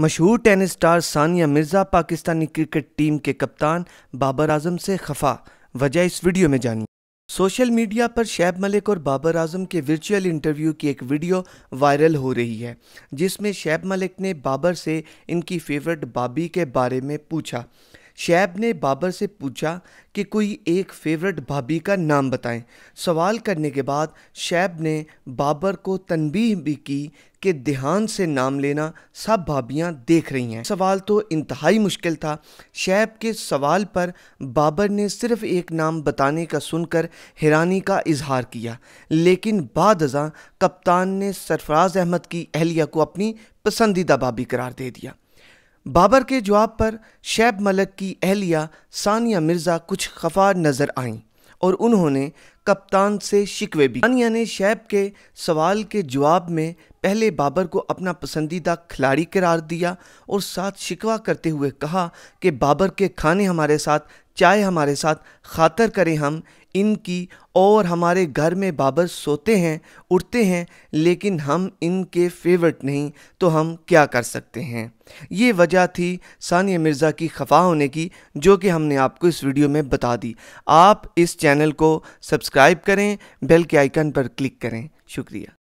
मशहूर tennis star Sania Mirza Pakistani cricket team के कप्तान बाबर आजम से खफा वजह इस वीडियो में जानी सोशल मीडिया पर शैब मलिक और बाबर आजम के वर्चुअल इंटरव्यू की एक वीडियो वायरल हो रही है जिसमें शैब मलिक ने बाबर से इनकी फेवरेट बाबी के बारे में पूछा शैब ने बाबर से पूछा कि कोई एक फेवरेट भाभी का नाम बताएं सवाल करने के बाद शैब ने बाबर को तनबीह भी की कि ध्यान से नाम लेना सब भाभियाँ देख रही हैं सवाल तो इंतहाई मुश्किल था शैब के सवाल पर बाबर ने सिर्फ एक नाम बताने का सुनकर हैरानी का इजहार किया लेकिन बाद कप्तान ने सरफराज अहमद की अहलिया को अपनी पसंदीदा भाभी करार दे दिया बाबर के जवाब पर शैब मलक की अहलिया सानिया मिर्ज़ा कुछ खफा नज़र आईं और उन्होंने कप्तान से शिकवे भी सानिया ने शैब के सवाल के जवाब में पहले बाबर को अपना पसंदीदा खिलाड़ी करार दिया और साथ शिकवा करते हुए कहा कि बाबर के खाने हमारे साथ चाय हमारे साथ खातर करें हम इनकी और हमारे घर में बाबर सोते हैं उठते हैं लेकिन हम इनके फेवरेट नहीं तो हम क्या कर सकते हैं ये वजह थी सानिया मिर्ज़ा की खफा होने की जो कि हमने आपको इस वीडियो में बता दी आप इस चैनल को सब्सक्राइब करें बेल के आइकन पर क्लिक करें शुक्रिया